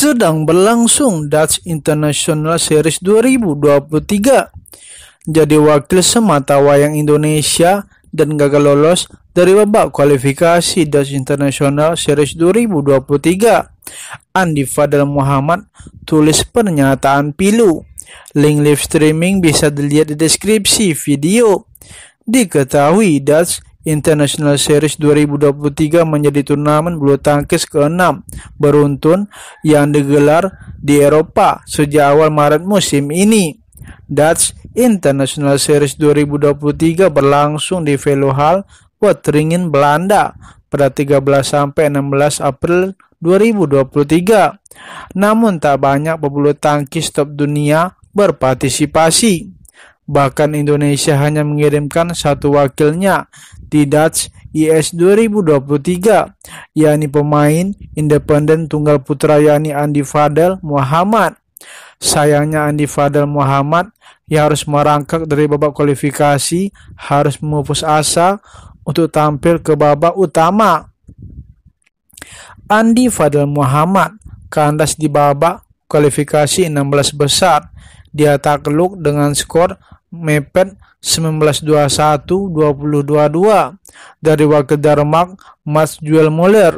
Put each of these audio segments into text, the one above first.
sedang berlangsung Dutch International Series 2023. Jadi wakil semata wayang Indonesia dan gagal lolos dari babak kualifikasi Dutch International Series 2023. Andi Fadel Muhammad tulis pernyataan pilu. Link live streaming bisa dilihat di deskripsi video. Diketahui Dutch International Series 2023 menjadi turnamen bulu tangkis ke-6 beruntun yang digelar di Eropa sejak awal Maret musim ini. Dutch International Series 2023 berlangsung di Velohal, Wateringin, Belanda pada 13 sampai 16 April 2023. Namun tak banyak pebulu tangkis top dunia berpartisipasi. Bahkan Indonesia hanya mengirimkan satu wakilnya di Dutch IS e 2023, yakni pemain independen tunggal putra yakni Andi Fadel Muhammad. Sayangnya Andi Fadel Muhammad yang harus merangkak dari babak kualifikasi harus memupus asa untuk tampil ke babak utama. Andi Fadel Muhammad kandas di babak kualifikasi 16 besar. Dia takluk dengan skor mepet 1921 2022 dari Darmak Mas Juel Muller.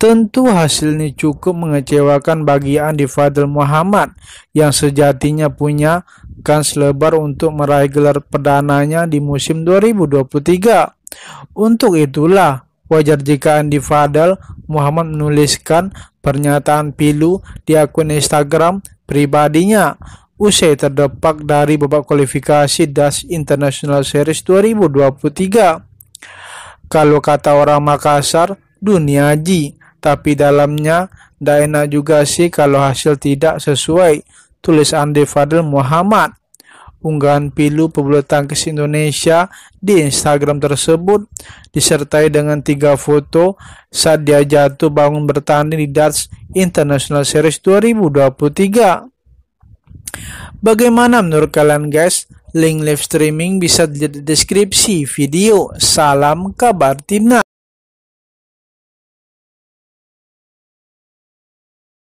Tentu hasil ini cukup mengecewakan bagi Andi Fadel Muhammad yang sejatinya punya kans lebar untuk meraih gelar perdananya di musim 2023. Untuk itulah wajar jika Andi Fadel Muhammad menuliskan pernyataan pilu di akun Instagram pribadinya usai terdepak dari babak kualifikasi Das International Series 2023. Kalau kata orang Makassar, dunia ji, tapi dalamnya enak juga sih kalau hasil tidak sesuai, tulis Andi Fadil Muhammad. Unggahan pilu pebulu tangkis Indonesia di Instagram tersebut disertai dengan tiga foto saat dia jatuh bangun bertanding di Darts International Series 2023. Bagaimana menurut kalian guys? Link live streaming bisa di deskripsi video. Salam kabar timnas.